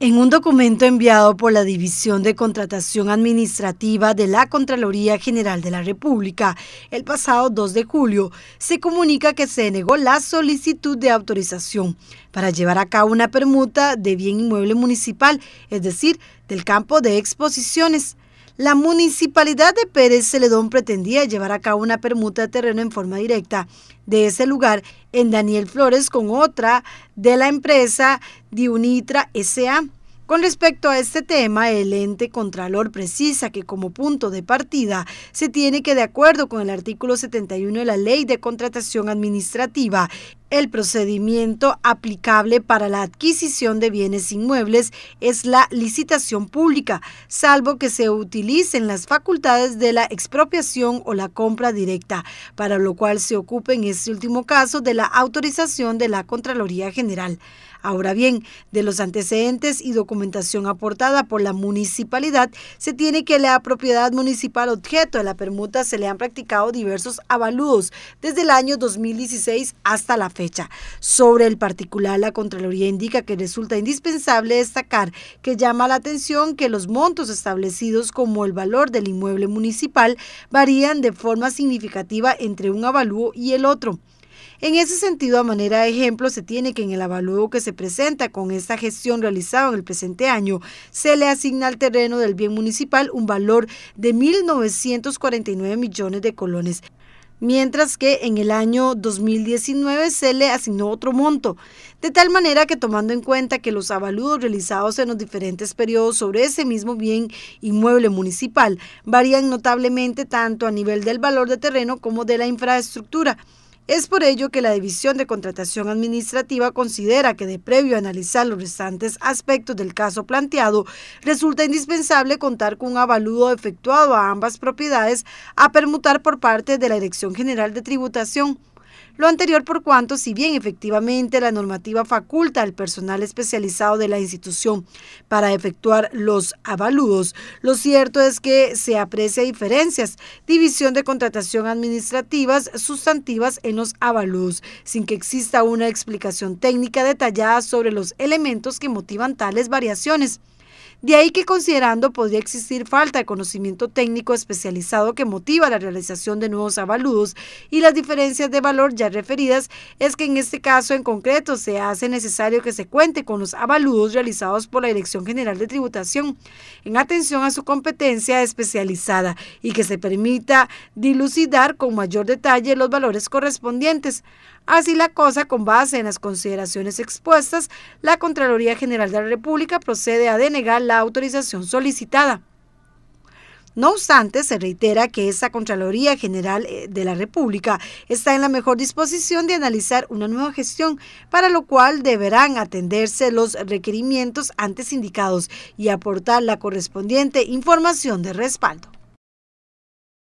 En un documento enviado por la División de Contratación Administrativa de la Contraloría General de la República el pasado 2 de julio, se comunica que se negó la solicitud de autorización para llevar a cabo una permuta de bien inmueble municipal, es decir, del campo de exposiciones. La municipalidad de Pérez Celedón pretendía llevar a cabo una permuta de terreno en forma directa de ese lugar en Daniel Flores con otra de la empresa Diunitra SA. Con respecto a este tema, el ente Contralor precisa que como punto de partida se tiene que, de acuerdo con el artículo 71 de la Ley de Contratación Administrativa, el procedimiento aplicable para la adquisición de bienes inmuebles es la licitación pública, salvo que se utilicen las facultades de la expropiación o la compra directa, para lo cual se ocupa en este último caso de la autorización de la Contraloría General. Ahora bien, de los antecedentes y documentación aportada por la municipalidad, se tiene que la propiedad municipal objeto de la permuta se le han practicado diversos avaludos desde el año 2016 hasta la fecha. Sobre el particular, la Contraloría indica que resulta indispensable destacar que llama la atención que los montos establecidos como el valor del inmueble municipal varían de forma significativa entre un avalúo y el otro. En ese sentido, a manera de ejemplo, se tiene que en el avalúo que se presenta con esta gestión realizada en el presente año, se le asigna al terreno del bien municipal un valor de 1.949 millones de colones, mientras que en el año 2019 se le asignó otro monto, de tal manera que tomando en cuenta que los avaludos realizados en los diferentes periodos sobre ese mismo bien inmueble municipal varían notablemente tanto a nivel del valor de terreno como de la infraestructura. Es por ello que la División de Contratación Administrativa considera que de previo a analizar los restantes aspectos del caso planteado, resulta indispensable contar con un avaludo efectuado a ambas propiedades a permutar por parte de la Dirección General de Tributación lo anterior por cuanto, si bien efectivamente la normativa faculta al personal especializado de la institución para efectuar los avaludos, lo cierto es que se aprecia diferencias, división de contratación administrativas sustantivas en los avaludos, sin que exista una explicación técnica detallada sobre los elementos que motivan tales variaciones. De ahí que considerando podría existir falta de conocimiento técnico especializado que motiva la realización de nuevos avaludos y las diferencias de valor ya referidas, es que en este caso en concreto se hace necesario que se cuente con los avaludos realizados por la Dirección General de Tributación en atención a su competencia especializada y que se permita dilucidar con mayor detalle los valores correspondientes. Así la cosa, con base en las consideraciones expuestas, la Contraloría General de la República procede a denegar la autorización solicitada. No obstante, se reitera que esa Contraloría General eh, de la República está en la mejor disposición de analizar una nueva gestión, para lo cual deberán atenderse los requerimientos antes indicados y aportar la correspondiente información de respaldo.